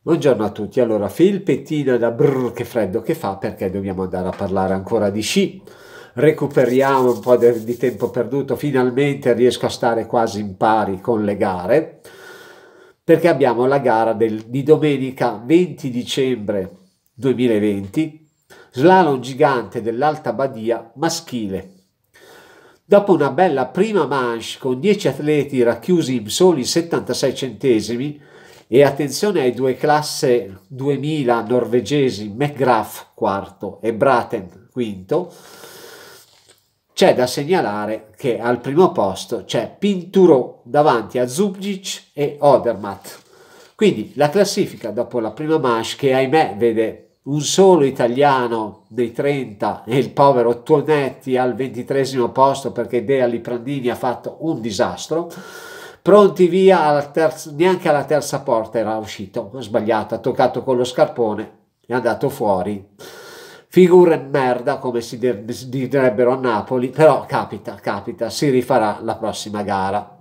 Buongiorno a tutti, allora Filpettino da brrr che freddo che fa perché dobbiamo andare a parlare ancora di sci, recuperiamo un po' de, di tempo perduto, finalmente riesco a stare quasi in pari con le gare perché abbiamo la gara del, di domenica 20 dicembre 2020, slalom gigante dell'Alta Badia maschile. Dopo una bella prima manche con 10 atleti racchiusi in soli 76 centesimi, e attenzione ai due classe 2000 norvegesi, McGrath quarto e Braten quinto. C'è da segnalare che al primo posto c'è Pinturo davanti a Zubic e Odermatt. Quindi la classifica dopo la prima manche che ahimè vede un solo italiano dei 30 e il povero Tuonetti al ventitresimo posto perché Dea Liprandini ha fatto un disastro pronti via alla terza, neanche alla terza porta era uscito, ho sbagliato, ha toccato con lo scarpone, è andato fuori. Figure merda come si direbbero a Napoli, però capita, capita, si rifarà la prossima gara.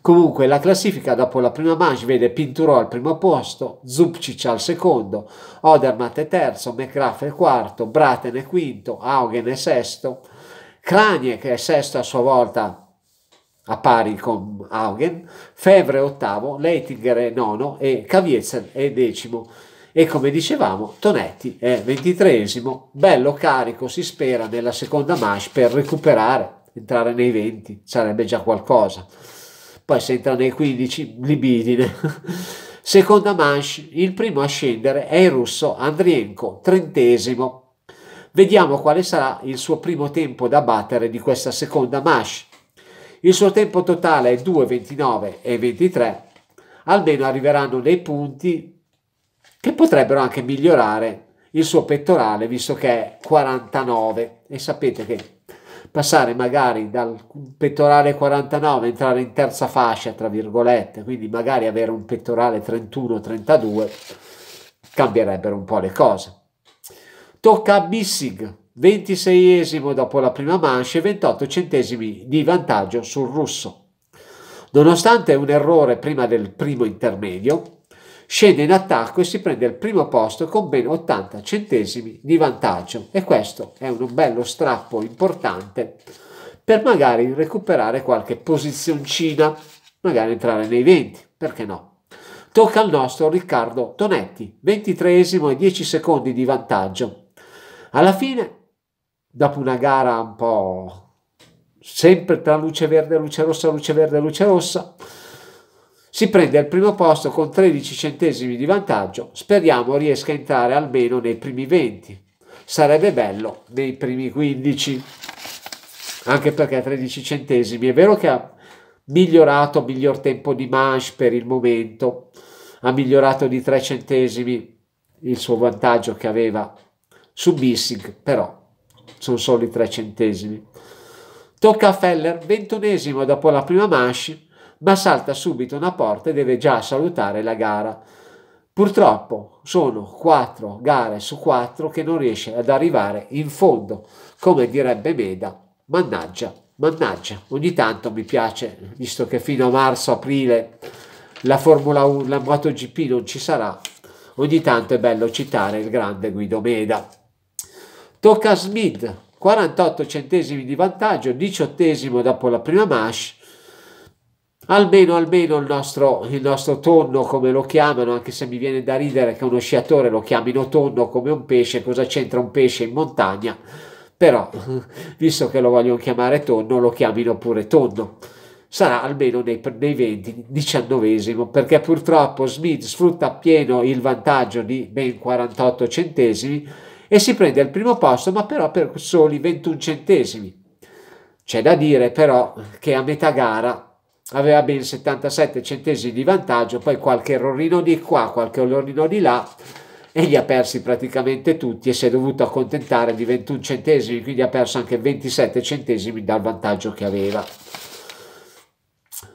Comunque la classifica dopo la prima manche vede Pinturò al primo posto, Zupcic al secondo, Odermatt è terzo, McGrath è quarto, Braten è quinto, Haugen è sesto, Kranie che è sesto a sua volta a pari con Haugen, Fevre ottavo, Leitinger nono e Caviezen è decimo. E come dicevamo, Tonetti è ventitreesimo, bello carico, si spera nella seconda match per recuperare, entrare nei 20, sarebbe già qualcosa. Poi se entra nei 15, libidine. Seconda manche, il primo a scendere è il russo Andrienko, trentesimo. Vediamo quale sarà il suo primo tempo da battere di questa seconda manche. Il suo tempo totale è 2, 29 e 23. Almeno arriveranno dei punti che potrebbero anche migliorare il suo pettorale, visto che è 49. E sapete che passare magari dal pettorale 49, entrare in terza fascia, tra virgolette, quindi magari avere un pettorale 31-32, cambierebbero un po' le cose. Tocca a Bissig, 26esimo dopo la prima mancia e 28 centesimi di vantaggio sul russo. Nonostante un errore prima del primo intermedio, scende in attacco e si prende il primo posto con ben 80 centesimi di vantaggio e questo è un bello strappo importante per magari recuperare qualche posizioncina, magari entrare nei 20, perché no? Tocca al nostro Riccardo Tonetti, 23esimo e 10 secondi di vantaggio. Alla fine dopo una gara un po' sempre tra luce verde, luce rossa, luce verde, luce rossa, si prende al primo posto con 13 centesimi di vantaggio, speriamo riesca a entrare almeno nei primi 20, sarebbe bello nei primi 15, anche perché 13 centesimi è vero che ha migliorato, miglior tempo di manche per il momento, ha migliorato di 3 centesimi il suo vantaggio che aveva su Missing, però sono solo i tre centesimi. Tocca a Feller, ventunesimo dopo la prima manche, ma salta subito una porta e deve già salutare la gara. Purtroppo sono quattro gare su quattro che non riesce ad arrivare in fondo, come direbbe Meda. Mannaggia, mannaggia, ogni tanto mi piace, visto che fino a marzo-aprile la Formula 1, la MotoGP non ci sarà, ogni tanto è bello citare il grande Guido Meda. Tocca a Smith, 48 centesimi di vantaggio, diciottesimo dopo la prima mash. Almeno, almeno il nostro, il nostro tonno, come lo chiamano, anche se mi viene da ridere che uno sciatore lo chiamino tonno come un pesce, cosa c'entra un pesce in montagna? Però, visto che lo vogliono chiamare tonno, lo chiamino pure tonno sarà almeno nei, nei 20, 19 perché purtroppo Smith sfrutta appieno il vantaggio di ben 48 centesimi e si prende il primo posto, ma però per soli 21 centesimi. C'è da dire però che a metà gara aveva ben 77 centesimi di vantaggio, poi qualche errorino di qua, qualche errorino di là e li ha persi praticamente tutti e si è dovuto accontentare di 21 centesimi, quindi ha perso anche 27 centesimi dal vantaggio che aveva.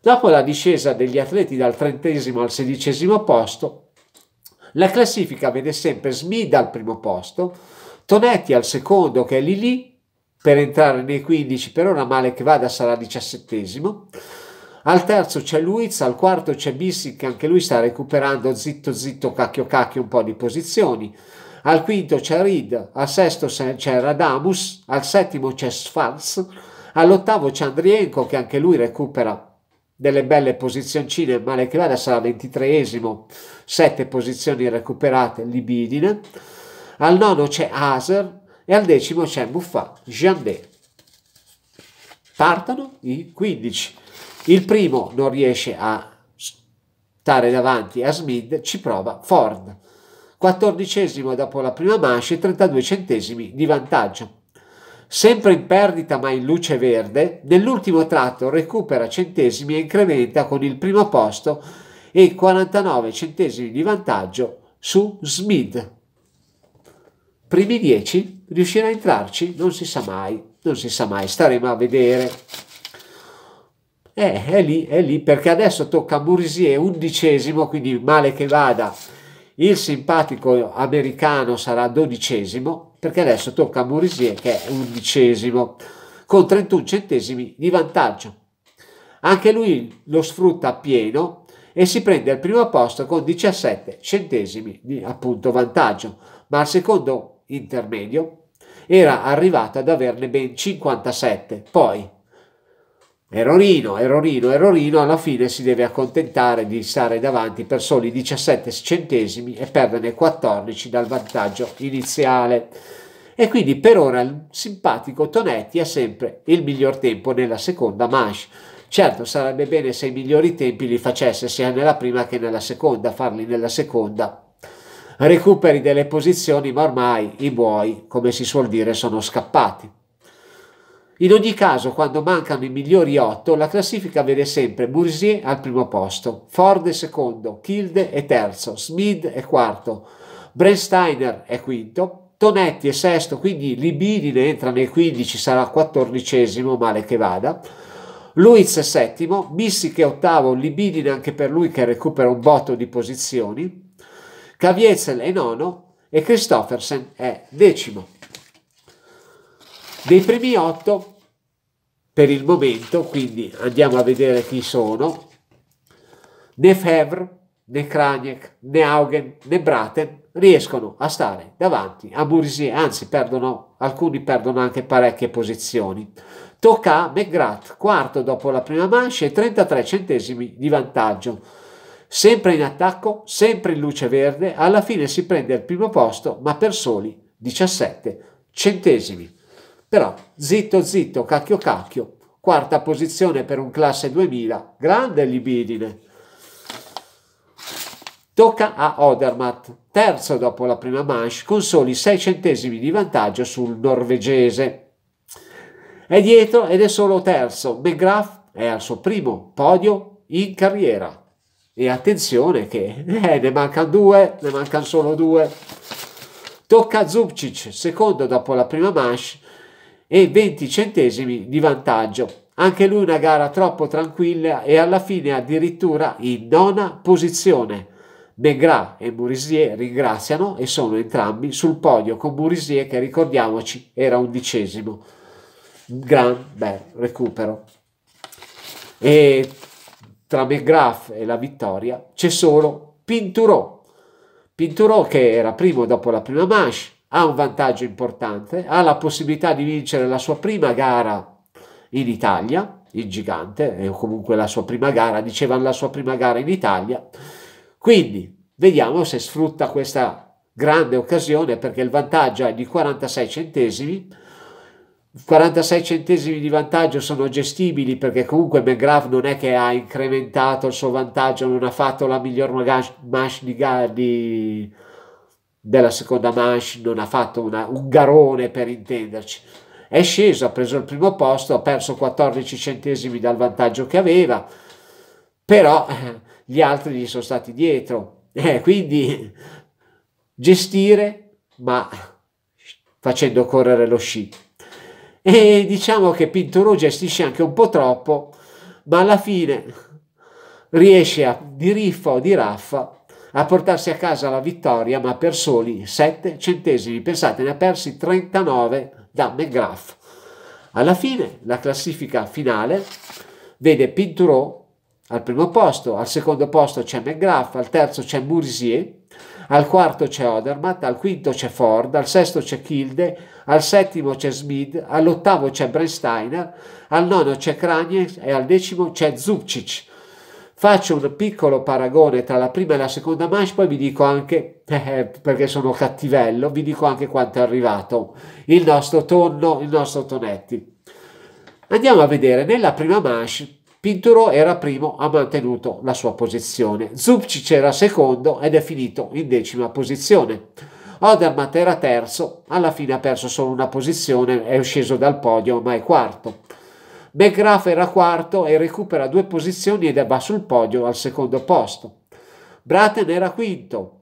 Dopo la discesa degli atleti dal trentesimo al sedicesimo posto, la classifica vede sempre Smith al primo posto, Tonetti al secondo che è lì lì, per entrare nei 15 per ora male che vada sarà diciassettesimo, al terzo c'è Luiz, al quarto c'è Bissi che anche lui sta recuperando zitto zitto cacchio cacchio un po' di posizioni, al quinto c'è Reed, al sesto c'è Radamus, al settimo c'è Sfans, all'ottavo c'è Andrienko che anche lui recupera delle belle posizioncine, male che vada sarà ventitreesimo sette posizioni recuperate libidine, al nono c'è Aser e al decimo c'è Muffat, Jambé. Partono i 15. Il primo non riesce a stare davanti a Smith, ci prova Ford. 14 dopo la prima mancia e 32 centesimi di vantaggio. Sempre in perdita ma in luce verde, nell'ultimo tratto recupera centesimi e incrementa con il primo posto e 49 centesimi di vantaggio su Smith. Primi 10 riuscirà a entrarci? Non si sa mai, non si sa mai, staremo a vedere. Eh, è lì, è lì, perché adesso tocca a Murisier, undicesimo, quindi male che vada. Il simpatico americano sarà dodicesimo, perché adesso tocca a Murisier che è undicesimo, con 31 centesimi di vantaggio. Anche lui lo sfrutta a pieno, e si prende al primo posto con 17 centesimi di appunto vantaggio, ma al secondo intermedio era arrivata ad averne ben 57. Poi, errorino, errorino, errorino, alla fine si deve accontentare di stare davanti per soli 17 centesimi e perderne 14 dal vantaggio iniziale. E quindi per ora il simpatico Tonetti ha sempre il miglior tempo nella seconda manche Certo, sarebbe bene se i migliori tempi li facesse sia nella prima che nella seconda, farli nella seconda. Recuperi delle posizioni, ma ormai i buoi, come si suol dire, sono scappati. In ogni caso, quando mancano i migliori otto, la classifica vede sempre Boursier al primo posto, Ford è secondo, Kilde è terzo, Smith è quarto, Brensteiner è quinto, Tonetti è sesto, quindi Libidine entra nei 15, sarà quattordicesimo, male che vada, Luiz è settimo, Missi che è ottavo, Libidine anche per lui che recupera un botto di posizioni, Caviezel è nono e Christoffersen è decimo. Dei primi otto per il momento, quindi andiamo a vedere chi sono, né Fevre, né Kranjek, né Augen, né Braten riescono a stare davanti a Burisie, anzi perdono, alcuni perdono anche parecchie posizioni. Tocca a McGrath, quarto dopo la prima mancia e 33 centesimi di vantaggio. Sempre in attacco, sempre in luce verde, alla fine si prende il primo posto, ma per soli 17 centesimi. Però zitto zitto, cacchio cacchio, quarta posizione per un classe 2000, grande libidine. Tocca a Odermatt, terzo dopo la prima manche, con soli 6 centesimi di vantaggio sul norvegese. È dietro ed è solo terzo. McGrath è al suo primo podio in carriera. E attenzione che eh, ne mancano due, ne mancano solo due. Tocca a Zubcic, secondo dopo la prima manche, e 20 centesimi di vantaggio. Anche lui una gara troppo tranquilla e alla fine addirittura in nona posizione. Negras e Murisier ringraziano e sono entrambi sul podio con Murisier che ricordiamoci era undicesimo gran bel recupero. E tra McGrath e la vittoria c'è solo Pinturò. Pinturò che era primo dopo la prima manche, ha un vantaggio importante, ha la possibilità di vincere la sua prima gara in Italia, il gigante, o comunque la sua prima gara, dicevano la sua prima gara in Italia. Quindi vediamo se sfrutta questa grande occasione perché il vantaggio è di 46 centesimi 46 centesimi di vantaggio sono gestibili perché comunque McGrath non è che ha incrementato il suo vantaggio, non ha fatto la miglior manche di, di, della seconda manche, non ha fatto una, un garone per intenderci. È sceso, ha preso il primo posto, ha perso 14 centesimi dal vantaggio che aveva, però eh, gli altri gli sono stati dietro. Eh, quindi gestire, ma facendo correre lo sci. E diciamo che Pinturò gestisce anche un po' troppo, ma alla fine riesce a, di riffa o di raffa a portarsi a casa la vittoria, ma per soli 7 centesimi. Pensate, ne ha persi 39 da McGrath. Alla fine la classifica finale vede Pinturò al primo posto, al secondo posto c'è McGrath, al terzo c'è Mourisier, al quarto c'è Odermatt, al quinto c'è Ford, al sesto c'è Kilde, al settimo c'è Smith, all'ottavo c'è Brensteiner, al nono c'è Kranjes e al decimo c'è Zubcic. Faccio un piccolo paragone tra la prima e la seconda manche, poi vi dico anche, eh, perché sono cattivello, vi dico anche quanto è arrivato il nostro tonno, il nostro Tonetti. Andiamo a vedere nella prima manche Pinturo era primo, ha mantenuto la sua posizione. Zubcic era secondo ed è finito in decima posizione. Odermatt era terzo, alla fine ha perso solo una posizione, è sceso dal podio ma è quarto. McGrath era quarto e recupera due posizioni ed è va sul podio al secondo posto. Braten era quinto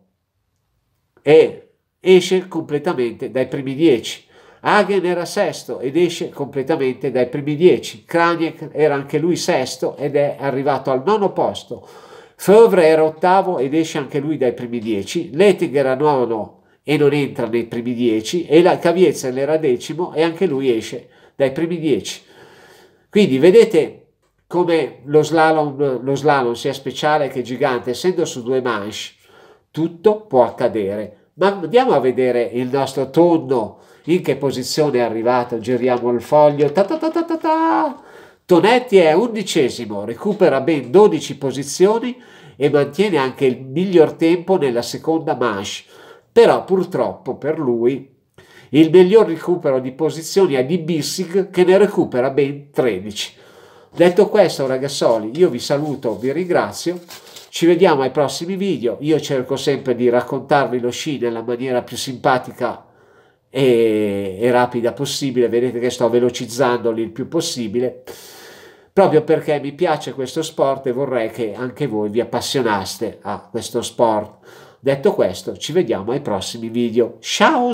e esce completamente dai primi dieci. Hagen era sesto ed esce completamente dai primi dieci. Kraniek era anche lui sesto ed è arrivato al nono posto. Feuvre era ottavo ed esce anche lui dai primi dieci. Letting era nono e non entra nei primi dieci. E la Caviezel era decimo e anche lui esce dai primi dieci. Quindi vedete come lo slalom, lo slalom sia speciale che gigante, essendo su due manche, tutto può accadere. Ma andiamo a vedere il nostro tonno in che posizione è arrivato, giriamo il foglio, ta ta ta ta ta ta. Tonetti è undicesimo, recupera ben 12 posizioni e mantiene anche il miglior tempo nella seconda manche, però purtroppo per lui il miglior recupero di posizioni è di Bissig che ne recupera ben 13. Detto questo ragazzoli, io vi saluto, vi ringrazio, ci vediamo ai prossimi video, io cerco sempre di raccontarvi lo sci nella maniera più simpatica e, e rapida possibile. Vedete che sto velocizzandoli il più possibile proprio perché mi piace questo sport e vorrei che anche voi vi appassionaste a questo sport. Detto questo, ci vediamo ai prossimi video. Ciao!